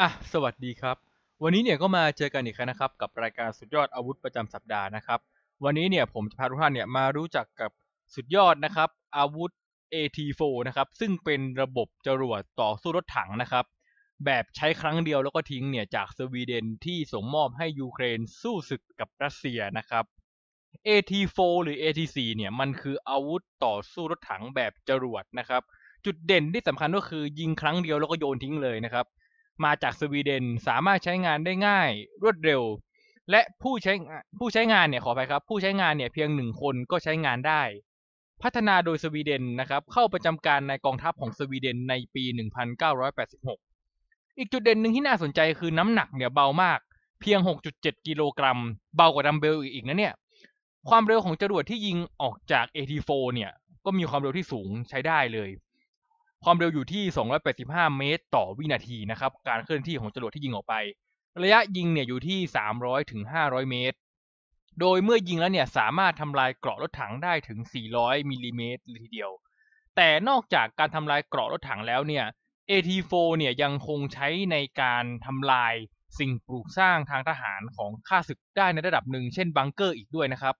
อ่ะสวัสดีครับ วันนี้เนี่ยก็มาเจอกันอีกครั้งนะครับกับรายการสุดยอดอาวุธประจำสัปดาห์นะครับ วันนี้เนี่ยผมจะพาทุกท่านเนี่ยมารู้จักกับสุดยอดนะครับ อาวุธ AT4 นะครับซึ่งเป็นระบบจรวดต่อสู้รถถังนะครับ แบบใช้ครั้งเดียวแล้วก็ทิ้งเนี่ยจากสวีเดนที่ส่งมอบให้ยูเครน สู้ศึกกับรัสเซียนะครับ AT4 หรือ AT4 เนี่ยมันคืออาวุธต่อสู้รถถังแบบจรวดนะครับ จุดเด่นที่สำคัญก็คือยิงครั้งเดียวแล้วก็โยนทิ้งเลยนะครับมาจากสวีเดนสามารถใช้งานได้ง่าย รวดเร็ว และผู้ใช้ผู้ใช้งานเนี่ยขอไปครับ ผู้ใช้งานเนี่ยเพียงหนึ่งคนก็ใช้งานได้ พัฒนาโดยสวีเดนนะครับเข้าประจำการในกองทัพของสวีเดนในปี 1986 อีกจุดเด่นหนึ่งที่น่าสนใจคือน้ำหนักเนี่ยเบามาก เพียง 6.7 กิโลกรัมเบากว่าดัมเบลอีกนะเนี่ยความเร็วของจรวดที่ยิงออกจาก AT4 เนี่ยก็มีความเร็วที่สูงใช้ได้เลยความเร็วอยู่ที่ 285 เมตร ต่อวินาทีนะครับ การเคลื่อนที่ของจรวดที่ยิงออกไป ระยะยิงเนี่ยอยู่ที่ 300ถึง500 เมตร โดยเมื่อยิงแล้วเนี่ยสามารถทำลายเกราะรถถังได้ถึง 400มิลลิเมตรเลยทีเดียว แต่นอกจากการทำลายเกราะรถถังแล้วเนี่ย AT4 เนี่ยยังคงใช้ในการทำลายสิ่งปลูกสร้างทางทหารของข้าศึกได้ในระดับหนึ่งเช่นบังเกอร์อีกด้วยนะครับ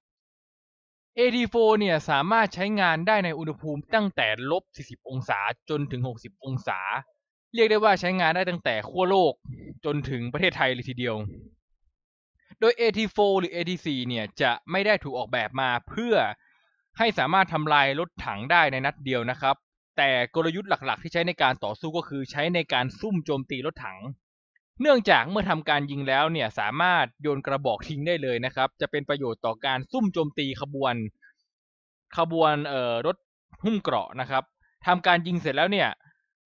AD4 เนี่ยสามารถใช้งานได้ในอุณหภูมิตั้งแต่ลบ40องศาจนถึง60 องศา เรียกได้ว่าใช้งานได้ตั้งแต่ขั้วโลกจนถึงประเทศไทยเลยทีเดียว โดย AT4 หรือ AT4 เนี่ยจะไม่ได้ถูกออกแบบมาเพื่อให้สามารถทำลายรถถังได้ในนัดเดียวนะครับ แต่กลยุทธ์หลักๆ ที่ใช้ในการต่อสู้ก็คือใช้ในการซุ่มโจมตีรถถังเนื่องจากเมื่อทำการยิงแล้วเนี่ยสามารถโยนกระบอกทิ้งได้เลยนะครับ จะเป็นประโยชน์ต่อการซุ่มโจมตีขบวน ขบวนเอ่อรถหุ้มเกราะนะครับ ทำการยิงเสร็จแล้วเนี่ย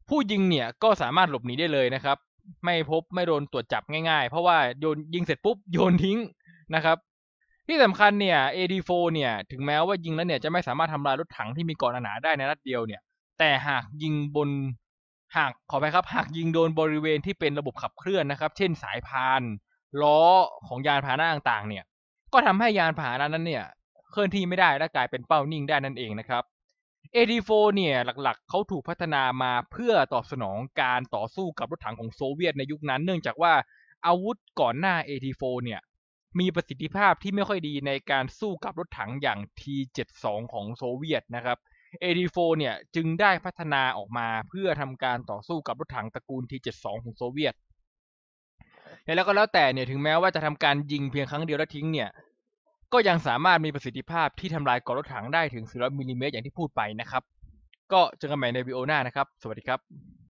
ผู้ยิงเนี่ยก็สามารถหลบหนีได้เลยนะครับ ไม่พบไม่โดนตรวจจับง่ายๆ เพราะว่าโยนยิงเสร็จปุ๊บโยนทิ้งนะครับ ที่สำคัญเนี่ย AD4 เนี่ย ถึงแม้ว่ายิงแล้วเนี่ยจะไม่สามารถทำลายรถถังที่มีเกราะหนาได้ในรัดเดียวเนี่ย แต่หากยิงบนหากขอไปครับหากยิงโดนบริเวณที่เป็นระบบขับเคลื่อนนะครับเช่นสายพาน ล้อของยานพาหนะต่างๆเนี่ยก็ทำให้ยานพาหนะนั้นเนี่ยเคลื่อนที่ไม่ได้ และกลายเป็นเป้านิ่งได้นั่นเองนะครับ AT4 เนี่ยหลักๆเขาถูกพัฒนามาเพื่อตอบสนองการต่อสู้กับรถถังของโซเวียตในยุคนั้น เนื่องจากว่าอาวุธก่อนหน้า AT4 เนี่ยมีประสิทธิภาพที่ไม่ค่อยดีในการสู้กับรถถังอย่าง T72 ของโซเวียตนะครับ AD4 เนี่ย จึงได้พัฒนาออกมาเพื่อทำการต่อสู้กับรถถังตระกูล T72 ของโซเวียตแล้วก็แล้วแต่เนี่ยถึงแม้ว่าจะทำการยิงเพียงครั้งเดียวแล้วทิ้งเนี่ย ก็ยังสามารถมีประสิทธิภาพที่ทำลายกอรถถังได้ถึง400มิลลิเมตรอย่างที่พูดไปนะครับ ก็เจอกันใหม่ในวิโอหน้านะครับ สวัสดีครับ